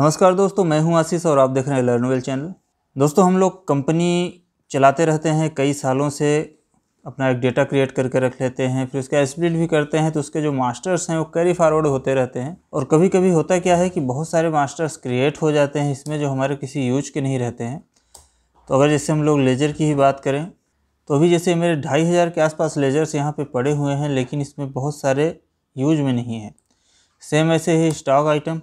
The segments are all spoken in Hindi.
नमस्कार दोस्तों मैं हूं आशीष और आप देख रहे हैं लर्नवेल चैनल दोस्तों हम लोग कंपनी चलाते रहते हैं कई सालों से अपना एक डेटा क्रिएट करके रख लेते हैं फिर उसका स्प्लिट भी करते हैं तो उसके जो मास्टर्स हैं वो कैरी फॉरवर्ड होते रहते हैं और कभी कभी होता क्या है कि बहुत सारे मास्टर्स क्रिएट हो जाते हैं इसमें जो हमारे किसी यूज के नहीं रहते हैं तो अगर जैसे हम लोग लेजर की ही बात करें तो अभी जैसे मेरे ढाई हज़ार के आसपास लेजर्स यहाँ पे पड़े हुए हैं लेकिन इसमें बहुत सारे यूज में नहीं है सेम ऐसे ही स्टॉक आइटम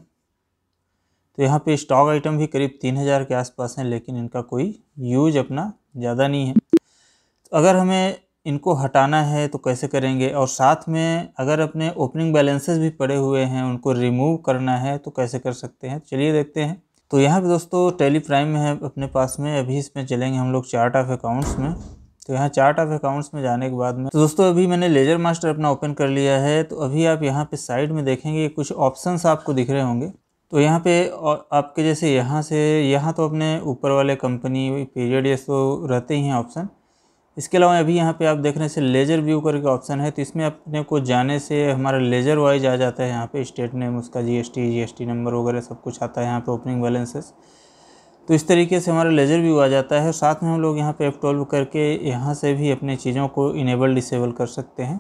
तो यहाँ पे स्टॉक आइटम भी करीब तीन हज़ार के आसपास हैं लेकिन इनका कोई यूज अपना ज़्यादा नहीं है तो अगर हमें इनको हटाना है तो कैसे करेंगे और साथ में अगर अपने ओपनिंग बैलेंसेस भी पड़े हुए हैं उनको रिमूव करना है तो कैसे कर सकते हैं चलिए देखते हैं तो यहाँ पे दोस्तों टेली प्राइम है अपने पास में अभी इसमें चलेंगे हम लोग चार्ट ऑफ अकाउंट्स में तो यहाँ चार्ट ऑफ अकाउंट्स में जाने के बाद में तो दोस्तों अभी मैंने लेजर मास्टर अपना ओपन कर लिया है तो अभी आप यहाँ पे साइड में देखेंगे कुछ ऑप्शंस आपको दिख रहे होंगे तो यहाँ पे और आपके जैसे यहाँ से यहाँ तो अपने ऊपर वाले कंपनी पीरियड ये तो रहते ही हैं ऑप्शन इसके अलावा अभी यहाँ पे आप देख रहे हैं लेज़र व्यू करके ऑप्शन है तो इसमें अपने को जाने से हमारा लेज़र वाइज आ जाता है यहाँ पे स्टेट नेम उसका जीएसटी जीएसटी नंबर वगैरह सब कुछ आता है यहाँ पे ओपनिंग बैलेंसेस तो इस तरीके से हमारा लेज़र व्यू आ जाता है साथ में हम लोग यहाँ पर एफ करके यहाँ से भी अपनी चीज़ों को इनेबल डिसेबल कर सकते हैं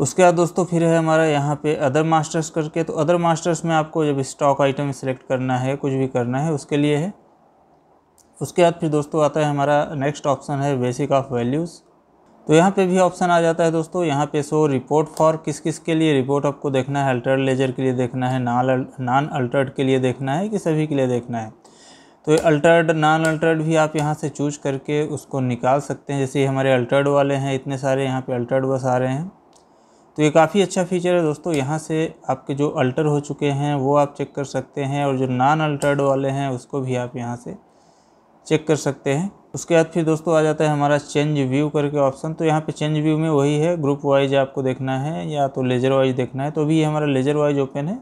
उसके बाद दोस्तों फिर है हमारा यहाँ पे अदर मास्टर्स करके तो अदर मास्टर्स में आपको जब स्टॉक आइटम सेलेक्ट करना है कुछ भी करना है उसके लिए है उसके बाद फिर दोस्तों आता है हमारा नेक्स्ट ऑप्शन है बेसिक ऑफ वैल्यूज़ तो यहाँ पे भी ऑप्शन आ जाता है दोस्तों यहाँ पे सो रिपोर्ट फॉर किस किस के लिए रिपोर्ट आपको देखना है अल्टर्ड लेजर के लिए देखना है नॉन नॉन अल्टर्ड के लिए देखना है कि सभी के लिए देखना है तो अल्टर्ड नॉन अल्टर्ड भी आप यहाँ से चूज करके उसको निकाल सकते हैं जैसे हमारे अल्टर्ड वाले हैं इतने सारे यहाँ पर अल्टर्ड बस आ रहे हैं तो ये काफ़ी अच्छा फीचर है दोस्तों यहाँ से आपके जो अल्टर हो चुके हैं वो आप चेक कर सकते हैं और जो नॉन अल्टर्ड वाले हैं उसको भी आप यहाँ से चेक कर सकते हैं उसके बाद फिर दोस्तों आ जाता है हमारा चेंज व्यू करके ऑप्शन तो यहाँ पे चेंज व्यू में वही है ग्रुप वाइज आपको देखना है या तो लेज़र वाइज देखना है तो अभी ये हमारा लेज़र वाइज ओपन है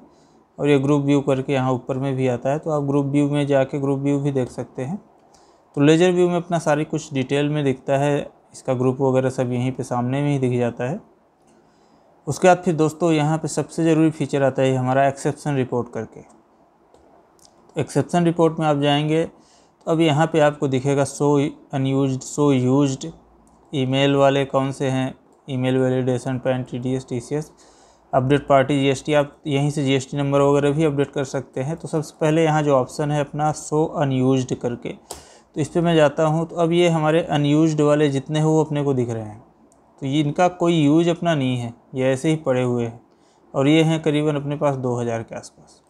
और ये ग्रुप व्यू करके यहाँ ऊपर में भी आता है तो आप ग्रुप व्यू में जाके ग्रुप व्यू भी देख सकते हैं तो लेज़र व्यू में अपना सारी कुछ डिटेल में दिखता है इसका ग्रुप वगैरह सब यहीं पर सामने में ही दिख जाता है उसके बाद फिर दोस्तों यहाँ पे सबसे ज़रूरी फीचर आता है हमारा एक्सेप्शन रिपोर्ट करके एक्सेप्शन रिपोर्ट में आप जाएंगे तो अब यहाँ पे आपको दिखेगा so unused so used email वाले कौन से हैं email validation PAN T D S T C S update party जी आप यहीं से जी नंबर वगैरह भी अपडेट कर सकते हैं तो सबसे पहले यहाँ जो ऑप्शन है अपना सो अनयूज करके तो इस पर मैं जाता हूँ तो अब ये हमारे अनयूज वाले जितने हो वो अपने को दिख रहे हैं तो ये इनका कोई यूज अपना नहीं है ये ऐसे ही पड़े हुए हैं और ये हैं करीबन अपने पास दो हज़ार के आसपास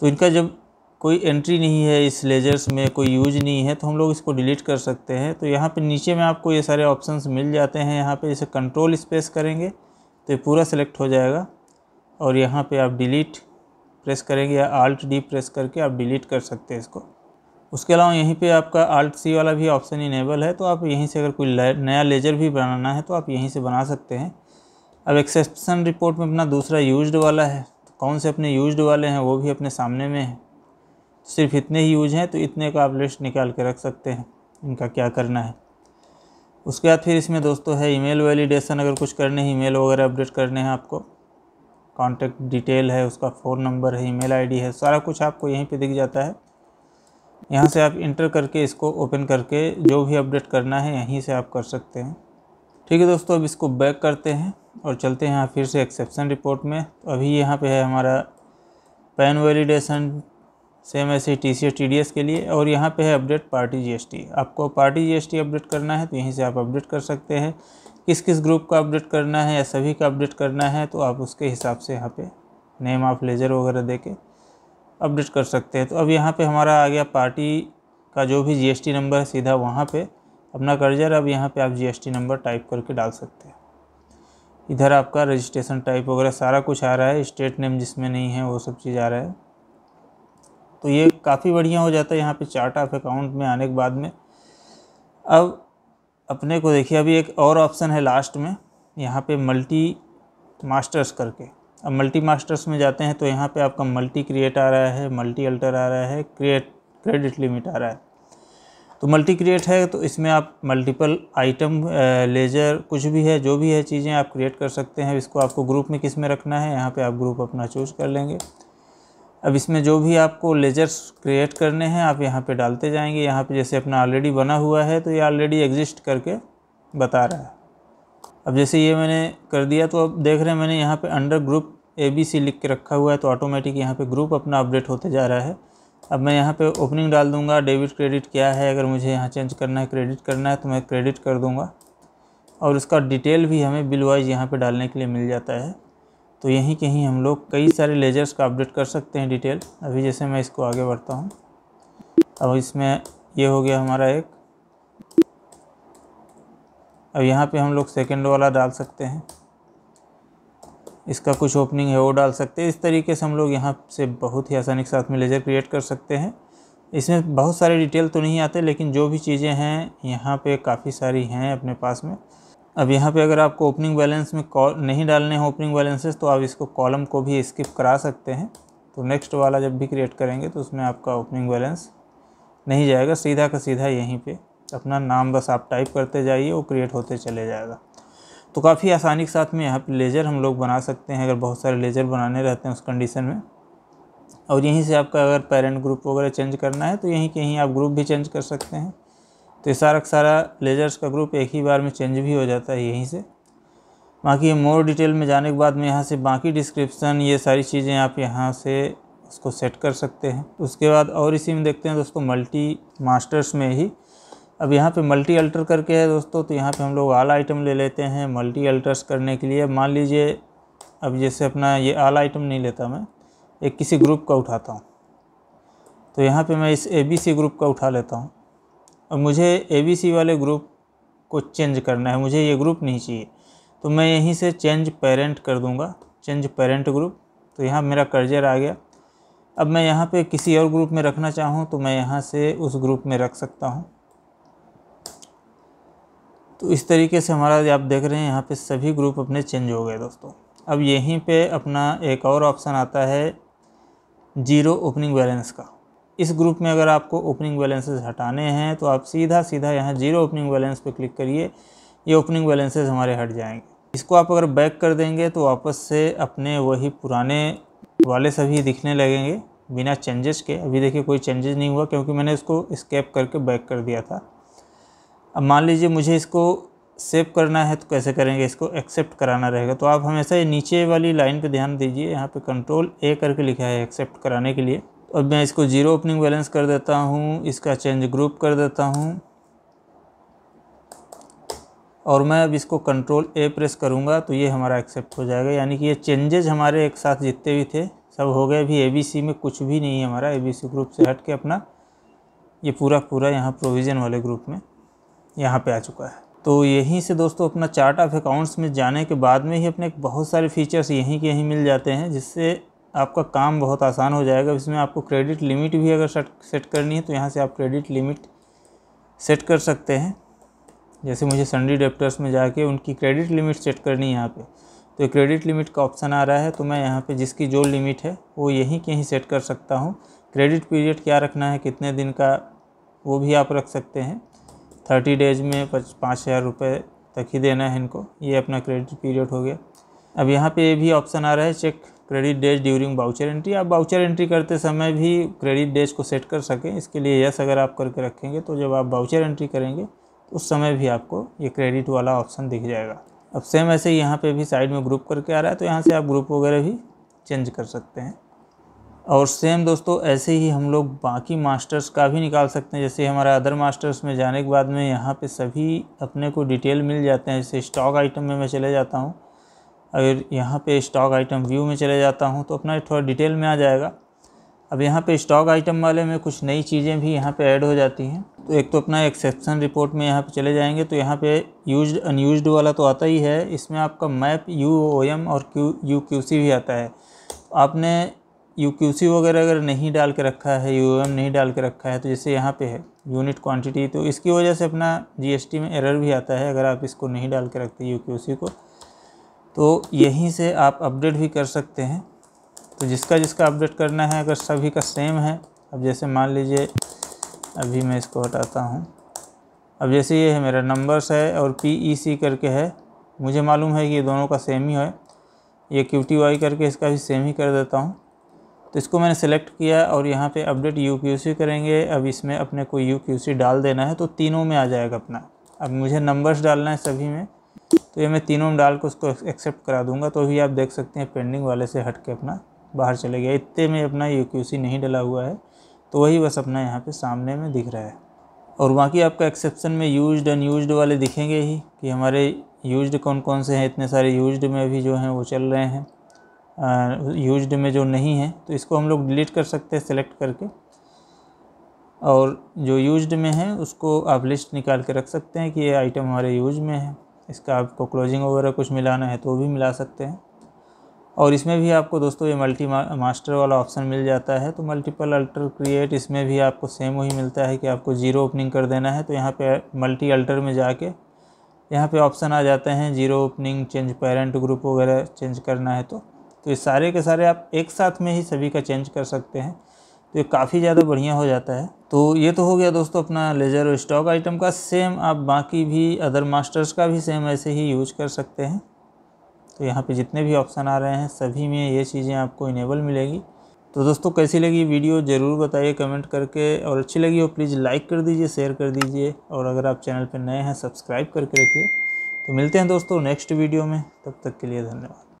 तो इनका जब कोई एंट्री नहीं है इस लेजर्स में कोई यूज नहीं है तो हम लोग इसको डिलीट कर सकते हैं तो यहाँ पे नीचे में आपको ये सारे ऑप्शंस मिल जाते हैं यहाँ पे इसे कंट्रोल स्पेस करेंगे तो ये पूरा सेलेक्ट हो जाएगा और यहाँ पे आप डिलीट प्रेस करेंगे या आल्ट डी प्रेस करके आप डिलीट कर सकते हैं इसको उसके अलावा यहीं पे आपका आल्ट सी वाला भी ऑप्शन इनेबल है तो आप यहीं से अगर कोई नया लेजर भी बनाना है तो आप यहीं से बना सकते हैं अब एक्सेप्शन रिपोर्ट में अपना दूसरा यूज्ड वाला है तो कौन से अपने यूज्ड वाले हैं वो भी अपने सामने में है तो सिर्फ इतने ही यूज हैं तो इतने का आप लिस्ट निकाल के रख सकते हैं इनका क्या करना है उसके बाद फिर इसमें दोस्तों है ईमेल वैलिडेशन अगर कुछ करने हैं ईमेल वगैरह अपडेट करने हैं आपको कॉन्टेक्ट डिटेल है उसका फ़ोन नंबर है ईमेल आईडी है सारा कुछ आपको यहीं पे दिख जाता है यहाँ से आप इंटर करके इसको ओपन करके जो भी अपडेट करना है यहीं से आप कर सकते हैं ठीक है दोस्तों अब इसको बैक करते हैं और चलते हैं फिर से एक्सेप्शन रिपोर्ट में तो अभी यहाँ पे है हमारा पैन वैलिडेशन सेम ऐसे T C T D S के लिए और यहाँ पे है अपडेट पार्टी जीएसटी आपको पार्टी जीएसटी अपडेट करना है तो यहीं से आप अपडेट कर सकते हैं किस किस ग्रुप का अपडेट करना है या सभी का अपडेट करना है तो आप उसके हिसाब से यहाँ पे नेम ऑफ लेजर वगैरह दे के अपडेट कर सकते हैं तो अब यहाँ पर हमारा आ गया पार्टी का जो भी जी नंबर है सीधा वहाँ पर अपना कर्जर अब यहाँ पे आप जी नंबर टाइप करके डाल सकते हैं इधर आपका रजिस्ट्रेशन टाइप वगैरह सारा कुछ आ रहा है स्टेट नेम जिसमें नहीं है वो सब चीज़ आ रहा है तो ये काफ़ी बढ़िया हो जाता है यहाँ पे चार्ट ऑफ अकाउंट में आने के बाद में अब अपने को देखिए अभी एक और ऑप्शन है लास्ट में यहाँ पे मल्टी मास्टर्स करके अब मल्टी मास्टर्स में जाते हैं तो यहाँ पे आपका मल्टी क्रिएट आ रहा है मल्टी अल्टर आ रहा है क्रिएट क्रेडिट लिमिट आ रहा है तो मल्टी क्रिएट है तो इसमें आप मल्टीपल आइटम लेजर कुछ भी है जो भी है चीज़ें आप क्रिएट कर सकते हैं इसको आपको ग्रुप में किस में रखना है यहाँ पे आप ग्रुप अपना चूज़ कर लेंगे अब इसमें जो भी आपको लेजर्स क्रिएट करने हैं आप यहाँ पे डालते जाएंगे यहाँ पे जैसे अपना ऑलरेडी बना हुआ है तो ये ऑलरेडी एग्जिस्ट करके बता रहा है अब जैसे ये मैंने कर दिया तो अब देख रहे हैं मैंने यहाँ पर under group A B C लिख के रखा हुआ है तो ऑटोमेटिक यहाँ पर ग्रुप अपना अपडेट होते जा रहा है अब मैं यहाँ पे ओपनिंग डाल दूँगा डेबिट क्रेडिट क्या है अगर मुझे यहाँ चेंज करना है क्रेडिट करना है तो मैं क्रेडिट कर दूँगा और उसका डिटेल भी हमें बिल वाइज यहाँ पर डालने के लिए मिल जाता है तो यहीं कहीं हम लोग कई सारे लेजर्स का अपडेट कर सकते हैं डिटेल अभी जैसे मैं इसको आगे बढ़ता हूँ अब इसमें ये हो गया हमारा एक अब यहाँ पे हम लोग सेकंड वाला डाल सकते हैं इसका कुछ ओपनिंग है वो डाल सकते हैं इस तरीके से हम लोग यहाँ से बहुत ही आसानी के साथ में लेज़र क्रिएट कर सकते हैं इसमें बहुत सारे डिटेल तो नहीं आते लेकिन जो भी चीज़ें हैं यहाँ पे काफ़ी सारी हैं अपने पास में अब यहाँ पे अगर आपको ओपनिंग बैलेंस में कॉल नहीं डालने हैं ओपनिंग बैलेंसेस तो आप इसको कॉलम को भी स्किप करा सकते हैं तो नेक्स्ट वाला जब भी क्रिएट करेंगे तो उसमें आपका ओपनिंग बैलेंस नहीं जाएगा सीधा का सीधा यहीं पर अपना नाम बस आप टाइप करते जाइए वो क्रिएट होते चले जाएगा तो काफ़ी आसानी के साथ में यहाँ पर लेज़र हम लोग बना सकते हैं अगर बहुत सारे लेज़र बनाने रहते हैं उस कंडीशन में और यहीं से आपका अगर पेरेंट ग्रुप वगैरह चेंज करना है तो यहीं के यहीं आप ग्रुप भी चेंज कर सकते हैं तो ये सारा सारा लेज़र्स का ग्रुप एक ही बार में चेंज भी हो जाता है यहीं से बाकी मोर डिटेल में जाने के बाद में यहाँ से बाकी डिस्क्रिप्सन ये सारी चीज़ें आप यहाँ से उसको सेट कर सकते हैं उसके बाद और इसी में देखते हैं दोस्तों मल्टी मास्टर्स में ही अब यहाँ पे मल्टी अल्टर करके है दोस्तों तो यहाँ पे हम लोग आल आइटम ले लेते हैं मल्टी अल्टर्स करने के लिए मान लीजिए अब जैसे अपना ये आल आइटम नहीं लेता मैं एक किसी ग्रुप का उठाता हूँ तो यहाँ पे मैं इस ए बी सी ग्रुप का उठा लेता हूँ अब मुझे ए बी सी वाले ग्रुप को चेंज करना है मुझे ये ग्रुप नहीं चाहिए तो मैं यहीं से चेंज पेरेंट कर दूँगा चेंज पेरेंट ग्रुप तो यहाँ मेरा कर्जर आ गया अब मैं यहाँ पे किसी और ग्रुप में रखना चाहूँ तो मैं यहाँ से उस ग्रुप में रख सकता हूँ तो इस तरीके से हमारा आप देख रहे हैं यहाँ पे सभी ग्रुप अपने चेंज हो गए दोस्तों अब यहीं पे अपना एक और ऑप्शन आता है जीरो ओपनिंग बैलेंस का इस ग्रुप में अगर आपको ओपनिंग बैलेंसेस हटाने हैं तो आप सीधा सीधा यहाँ जीरो ओपनिंग बैलेंस पर क्लिक करिए ये ओपनिंग बैलेंसेज हमारे हट जाएंगे इसको आप अगर बैक कर देंगे तो वापस से अपने वही पुराने वाले सभी दिखने लगेंगे बिना चेंजेस के अभी देखिए कोई चेंजेस नहीं हुआ क्योंकि मैंने इसको स्केप करके बैक कर दिया था अब मान लीजिए मुझे इसको सेव करना है तो कैसे करेंगे इसको एक्सेप्ट कराना रहेगा तो आप हमेशा ये नीचे वाली लाइन पे ध्यान दीजिए यहाँ पे कंट्रोल ए करके लिखा है एक्सेप्ट कराने के लिए तो अब मैं इसको जीरो ओपनिंग बैलेंस कर देता हूँ इसका चेंज ग्रुप कर देता हूँ और मैं अब इसको कंट्रोल ए प्रेस करूँगा तो ये हमारा एक्सेप्ट हो जाएगा यानी कि ये चेंजेज हमारे एक साथ जितने भी थे सब हो गए अभी ए में कुछ भी नहीं है हमारा ए ग्रुप से हट के अपना ये पूरा पूरा यहाँ प्रोविज़न वाले ग्रुप में यहाँ पे आ चुका है तो यहीं से दोस्तों अपना चार्ट ऑफ अकाउंट्स में जाने के बाद में ही अपने बहुत सारे फीचर्स यहीं के यहीं मिल जाते हैं जिससे आपका काम बहुत आसान हो जाएगा इसमें आपको क्रेडिट लिमिट भी अगर सेट करनी है तो यहाँ से आप क्रेडिट लिमिट सेट कर सकते हैं जैसे मुझे सन्डी डेप्टर्स में जाके उनकी क्रेडिट लिमिट सेट करनी है यहाँ पे तो क्रेडिट लिमिट का ऑप्शन आ रहा है तो मैं यहाँ पे जिसकी जो लिमिट है वो यहीं के यहीं सेट कर सकता हूँ क्रेडिट पीरियड क्या रखना है कितने दिन का वो भी आप रख सकते हैं थर्टी डेज में पाँच हज़ार रुपये तक ही देना है इनको ये अपना क्रेडिट पीरियड हो गया अब यहाँ पे भी ऑप्शन आ रहा है check credit days during voucher entry आप बाउचर एंट्री करते समय भी क्रेडिट डेज को सेट कर सकें इसके लिए यस अगर आप करके रखेंगे तो जब आप बाउचर एंट्री करेंगे तो उस समय भी आपको ये क्रेडिट वाला ऑप्शन दिख जाएगा अब सेम ऐसे यहाँ पर भी साइड में ग्रुप करके आ रहा है तो यहाँ से आप ग्रुप वगैरह भी चेंज कर सकते हैं और सेम दोस्तों ऐसे ही हम लोग बाकी मास्टर्स का भी निकाल सकते हैं जैसे हमारा अदर मास्टर्स में जाने के बाद में यहाँ पे सभी अपने को डिटेल मिल जाते हैं जैसे स्टॉक आइटम में मैं चले जाता हूँ अगर यहाँ पे स्टॉक आइटम व्यू में चले जाता हूँ तो अपना थोड़ा डिटेल में आ जाएगा अब यहाँ पर स्टॉक आइटम वाले में कुछ नई चीज़ें भी यहाँ पर ऐड हो जाती हैं तो एक तो अपना एक्सेप्शन रिपोर्ट में यहाँ पर चले जाएँगे तो यहाँ पर यूज्ड अनयूज वाला तो आता ही है इसमें आपका मैप यू ओ एम और क्यू यू क्यू सी भी आता है आपने यू क्यू सी वगैरह अगर नहीं डाल के रखा है यू एम नहीं डाल के रखा है तो जैसे यहाँ पे है यूनिट क्वांटिटी तो इसकी वजह से अपना जीएसटी में एरर भी आता है अगर आप इसको नहीं डाल के रखते यू क्यू सी को तो यहीं से आप अपडेट भी कर सकते हैं तो जिसका जिसका अपडेट करना है अगर सभी का सेम है अब जैसे मान लीजिए अभी मैं इसको हटाता हूँ अब जैसे ये है मेरा नंबर्स है और पी ई सी करके है मुझे मालूम है कि ये दोनों का सेम ही है ये क्यू टी वाई करके इसका भी सेम ही कर देता हूँ तो इसको मैंने सेलेक्ट किया और यहाँ पे अपडेट यू करेंगे अब इसमें अपने को यू डाल देना है तो तीनों में आ जाएगा अपना अब मुझे नंबर्स डालना है सभी में तो ये मैं तीनों में डाल के उसको एक्सेप्ट करा दूंगा तो अभी आप देख सकते हैं पेंडिंग वाले से हट के अपना बाहर चले गया इतने में अपना यू नहीं डला हुआ है तो वही बस अपना यहाँ पर सामने में दिख रहा है और बाकी आपका एक्सेप्शन में यूज अनयूज वाले दिखेंगे ही कि हमारे यूज कौन कौन से हैं इतने सारे यूज में भी जो हैं वो चल रहे हैं यूज्ड में जो नहीं है तो इसको हम लोग डिलीट कर सकते हैं सेलेक्ट करके और जो यूज्ड में है उसको आप लिस्ट निकाल के रख सकते हैं कि ये आइटम हमारे यूज में है इसका आपको क्लोजिंग वगैरह कुछ मिलाना है तो भी मिला सकते हैं और इसमें भी आपको दोस्तों ये मल्टी मास्टर वाला ऑप्शन मिल जाता है तो मल्टीपल अल्टर क्रिएट इसमें भी आपको सेम वही मिलता है कि आपको ज़ीरो ओपनिंग कर देना है तो यहाँ पे मल्टी अल्टर में जाके यहाँ पे ऑप्शन आ जाते हैं zero opening change parent group वगैरह चेंज करना है तो तो ये सारे के सारे आप एक साथ में ही सभी का चेंज कर सकते हैं तो ये काफ़ी ज़्यादा बढ़िया हो जाता है तो ये तो हो गया दोस्तों अपना लेजर और स्टॉक आइटम का सेम आप बाकी भी अदर मास्टर्स का भी सेम ऐसे ही यूज कर सकते हैं तो यहाँ पे जितने भी ऑप्शन आ रहे हैं सभी में ये चीज़ें आपको इनेबल मिलेगी तो दोस्तों कैसी लगी वीडियो ज़रूर बताइए कमेंट करके और अच्छी लगी हो प्लीज़ लाइक कर दीजिए शेयर कर दीजिए और अगर आप चैनल पर नए हैं सब्सक्राइब करके रखिए तो मिलते हैं दोस्तों नेक्स्ट वीडियो में तब तक के लिए धन्यवाद